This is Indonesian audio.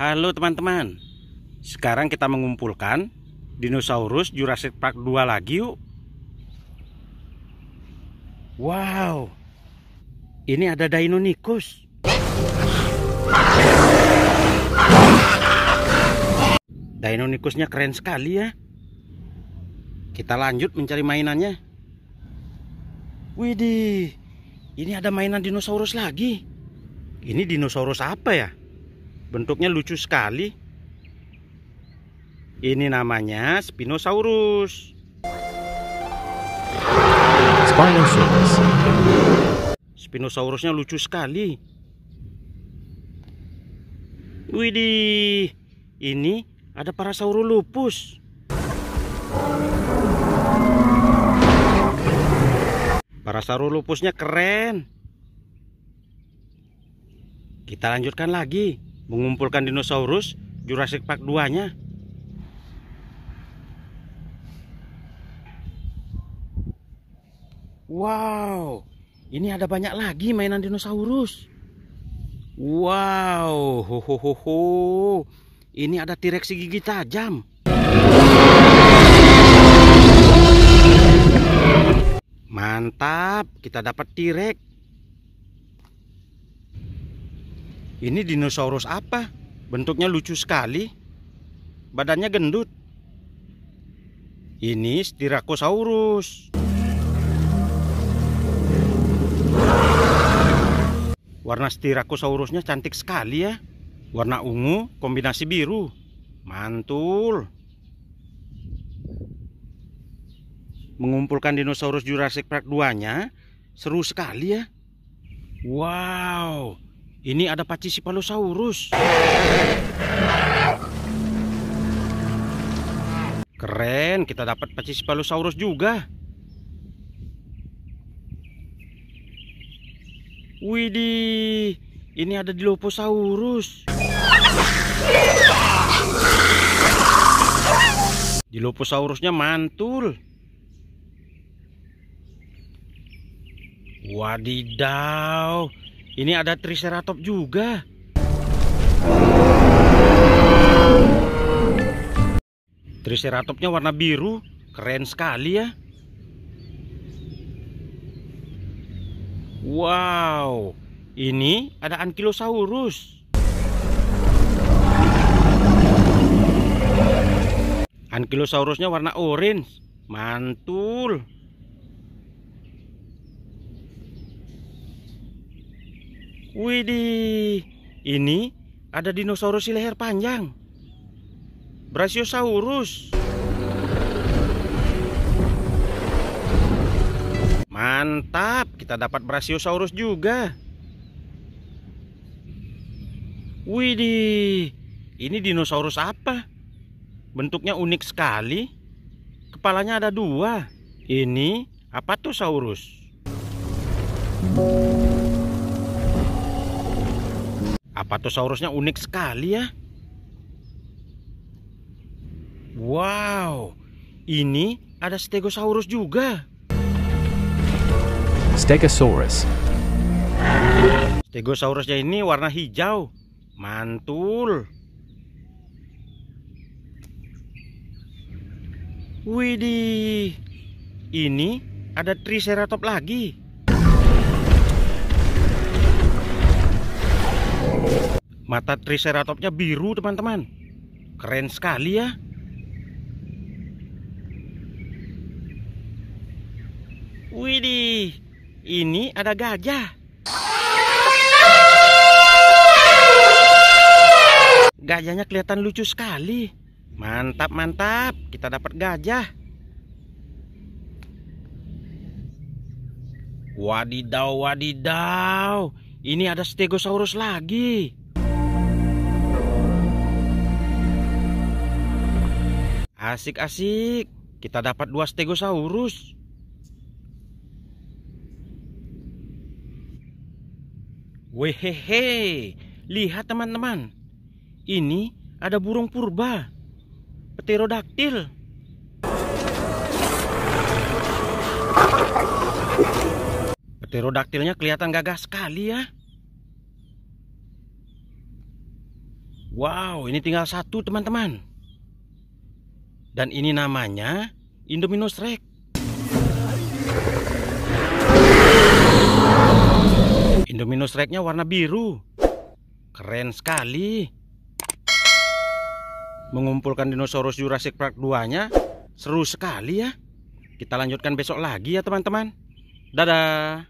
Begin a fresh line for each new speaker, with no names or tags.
Halo teman-teman Sekarang kita mengumpulkan Dinosaurus Jurassic Park 2 lagi yuk Wow Ini ada Deinonychus Deinonychusnya keren sekali ya Kita lanjut mencari mainannya Widih Ini ada mainan dinosaurus lagi Ini dinosaurus apa ya? Bentuknya lucu sekali. Ini namanya Spinosaurus. Spinosaurus. Spinosaurusnya lucu sekali. Widih, ini ada lupus. para sauru lupusnya keren. Kita lanjutkan lagi mengumpulkan dinosaurus Jurassic Park 2-nya. Wow, ini ada banyak lagi mainan dinosaurus. Wow, ho, ho, ho, ho. ini ada T-Rex gigi tajam. Mantap, kita dapat T-Rex. Ini dinosaurus apa? Bentuknya lucu sekali. Badannya gendut. Ini Styracosaurus. Warna Styracosaurusnya cantik sekali ya. Warna ungu kombinasi biru. Mantul. Mengumpulkan dinosaurus Jurassic Park 2-nya seru sekali ya. Wow. Ini ada Palosaurus. Keren, kita dapat Palosaurus juga. Widih, ini ada di Di Loposaurusnya mantul. Wadidaw, ini ada triceratop juga. Triceratopnya warna biru, keren sekali ya. Wow, ini ada ankylosaurus. Ankylosaurusnya warna orange, mantul. Widih, ini ada dinosaurus si leher panjang. Brachiosaurus. Mantap, kita dapat Brachiosaurus juga. Widih, ini dinosaurus apa? Bentuknya unik sekali. Kepalanya ada dua. Ini apa tuh saurus? Apatosaurusnya unik sekali ya. Wow, ini ada Stegosaurus juga. Stegosaurus. Stegosaurusnya ini warna hijau. Mantul. Widih, ini ada Triceratops lagi. Mata triceratopsnya biru teman-teman Keren sekali ya Widih Ini ada gajah Gajahnya kelihatan lucu sekali Mantap mantap Kita dapat gajah Wadidaw wadidaw ini ada stegosaurus lagi. Asik-asik, kita dapat dua stegosaurus. Wehehe, lihat teman-teman. Ini ada burung purba, pterodaktil. Pterodaktilnya kelihatan gagah sekali ya. Wow, ini tinggal satu teman-teman. Dan ini namanya Indominus Rex. Indominus Rex-nya warna biru. Keren sekali. Mengumpulkan dinosaurus Jurassic Park 2-nya seru sekali ya. Kita lanjutkan besok lagi ya teman-teman. Dadah.